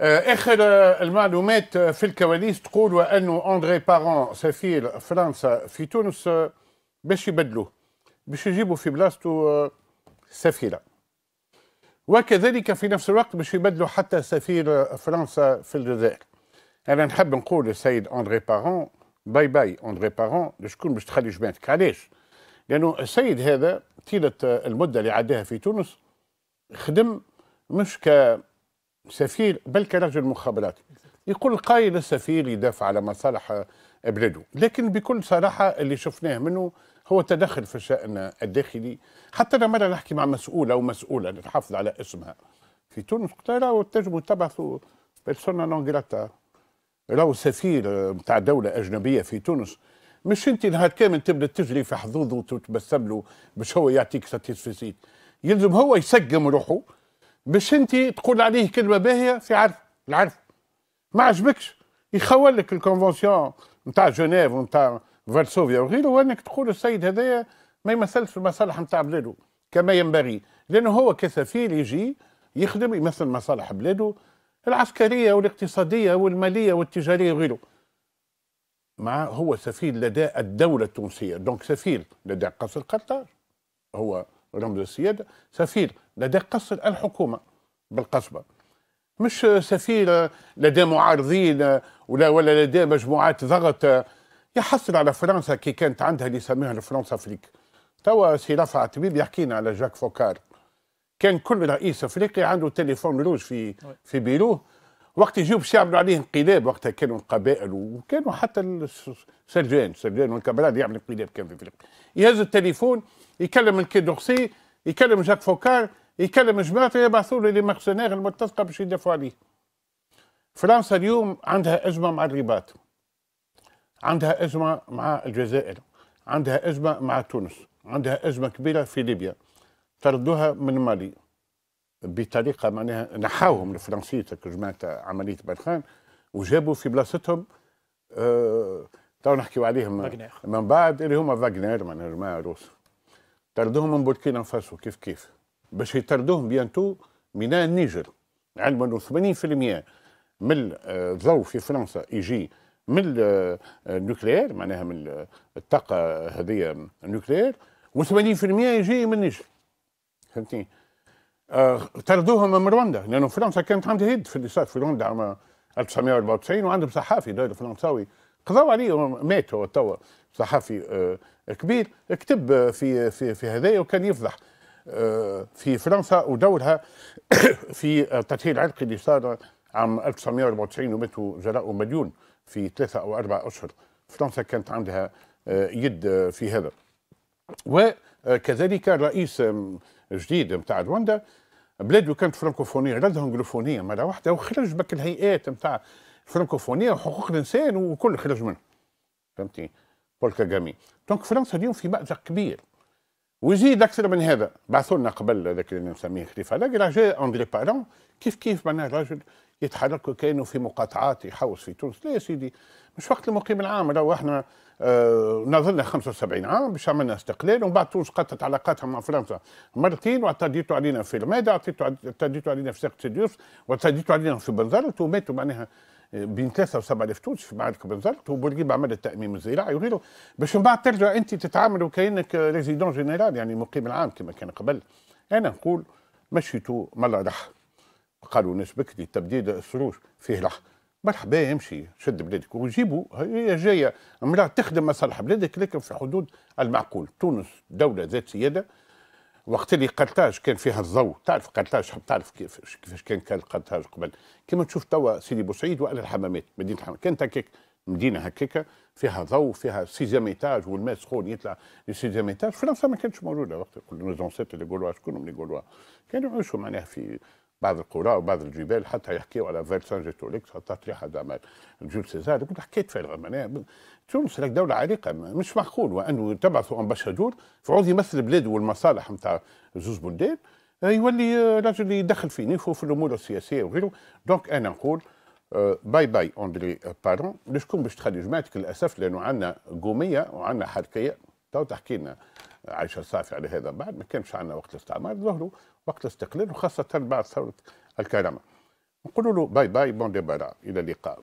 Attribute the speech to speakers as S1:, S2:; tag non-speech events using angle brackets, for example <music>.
S1: آه، اخر آه، المعلومات آه، في الكواليس تقول وانه اندري بارون سفير فرنسا في تونس باش يبدلوه باش يجيبوا في بلاصته سفيره وكذلك في نفس الوقت باش يبدلوا حتى سفير فرنسا في الجزائر انا نحب نقول للسيد اندري بارون باي باي اندري بارون شكون باش تخلي جبانتك علاش لانه السيد هذا طيله المده اللي عداها في تونس خدم مش ك سفير بل كرجل مخابرات يقول قايل السفير يدافع على مصالح بلاده لكن بكل صراحه اللي شفناه منه هو تدخل في الشأن الداخلي حتى أنا مرة نحكي مع مسؤولة أو مسؤولة نحافظ على اسمها في تونس قلت لها راهو تبعثوا بيرسونا نون جراتا راهو سفير نتاع دولة أجنبية في تونس مش أنت نهار كامل تبدا تجري في حظوظه وتتبسم له باش هو يعطيك ساتيسفيسيت يلزم هو يسقم روحه باش انت تقول عليه كلمه باهيه في عرف العرف ما عجبكش يخول لك الكونفونسيون نتاع جنيف ونتاع فارسوفيا وغيره وانك تقول السيد هذايا ما يمثلش المصالح نتاع بلاده كما ينبغي لانه هو كسفير يجي يخدم يمثل مصالح بلاده العسكريه والاقتصاديه والماليه والتجاريه وغيره مع هو سفير لدى الدوله التونسيه دونك سفير لدى قصر قطر هو رمز السياده سفير لدى قصر الحكومه بالقصبه مش سفير لدى معارضين ولا ولا لدى مجموعات ضغط يحصل على فرنسا كي كانت عندها اللي يسميها الفرنسا افريك توا سي رفع طبيب يحكينا على جاك فوكار كان كل رئيس افريقي عنده تليفون روج في في بيروه وقت يجيو باش يعملوا عليه انقلاب وقتها كانوا القبائل وكانوا حتى السرجان سرجان والكبراد يعمل انقلاب كان في افريقيا يهز التليفون يكلم الكيدوغسي يكلم جاك فوكار يكلم جماعته يبعثوا له لي مارسينير الملتصقه باش يدافعوا عليه فرنسا اليوم عندها ازمه مع الرباط عندها ازمه مع الجزائر عندها ازمه مع تونس عندها ازمه كبيره في ليبيا طردوها من مالي بطريقه معناها نحاوهم الفرنسيه ترجمات عمليه برخان وجابوا في بلاصتهم أه تو نحكيو عليهم فاجنير. من بعد اللي هما فاغنير معناها جماعه روس طردوهم من بوركينا فاسو كيف كيف باش يطردوهم بيانتو ميناء النيجر علما انه 80% من الضوء في فرنسا يجي من آه، النوكليير معناها من الطاقه هذه النوكليير و80% يجي من النيجر فهمتني طردوهم آه، من رواندا لانه فرنسا كانت عندها يد في اللي صار في رواندا عام 1994 وعندهم صحافي داير فرنساوي قضوا عليه مات هو توا صحافي آه، كبير كتب في في في هذايا وكان يفضح آه، في فرنسا ودورها <coughs> في التطهير العرقي اللي صار عام 1994 وماتوا جراء مليون في ثلاثة أو أربعة أشهر فرنسا كانت عندها يد في هذا وكذلك الرئيس جديد نتاع رواندا بلاد كانت فرانكوفونيه غير انجلوفونيه مره واحده وخرج بك الهيئات نتاع الفرانكوفونيه وحقوق الانسان وكل خرج منه فهمتني بول كاغامي دونك فرنسا اليوم في مأزق كبير ويزيد اكثر من هذا بعثوا لنا قبل هذاك اللي نسميه خليفه لاكرا جاء اندري بارون كيف كيف معناها راجل يتحركوا كانوا في مقاطعات يحوس في تونس لا يا سيدي مش وقت المقيم العام لو احنا آه ناظرنا 75 عام باش عملنا استقلال ومن بعد تونس قطعت علاقاتها مع فرنسا مرتين واعتديتوا علينا في رماده اعتديتوا علينا في ساقة سيديوس واعتديتوا علينا في بنزرت وماتوا معناها آه، بين 3 و الف تونس في معركة بنزرت وبورقيبة عمل التأميم الزراعي وغيره باش من بعد ترجع أنت تتعامل وكأنك ريزيدون جنرال يعني مقيم العام كما كان قبل أنا نقول مشيتوا ملا رح قالوا نسبك بكري تبديد السروج فيه لحظه مرحبا يمشي شد بلادك وجيبوا هي جايه امراه تخدم مصالح بلادك لكن في حدود المعقول تونس دوله ذات سياده وقت اللي قرطاج كان فيها الضوء تعرف قرطاج تعرف كيفاش كيفاش كان كان قرطاج قبل كما تشوف توا سيدي بوسعيد وقال الحمامات مدينه الحمامات كانت هكاك مدينه هكاك فيها ضوء فيها سيزيام ايتاج والماء سخون يطلع للسيزيام ايتاج فرنسا ما كانتش موجوده وقت لي زونسيت اللي يقولوها شكون اللي يقولوها كانوا يعيشوا معناها في بعض القرى وبعض الجبال حتى يحكيوا على فيرسان جاتوليك تطريح هذا جول سيزار كنت حكيت فارغه معناها تونس راك دوله عريقه مش معقول وانه تبعثوا امباشادور فعوض يمثل البلاد والمصالح نتاع زوز بلدان آه، يولي آه، راجل يدخل في نيفو في الامور السياسيه وغيره دونك انا نقول آه، باي باي اندري بارون لشكون باش تخلي جماعتك للاسف لانه عندنا قوميه وعندنا حركيه تو تحكي لنا عايشه صافي على هذا بعد ما كانش عندنا وقت الاستعمار ظهروا وقت الاستقلال وخاصه بعد ثوره الكرامه نقول له باي باي بون ديبارا الى اللقاء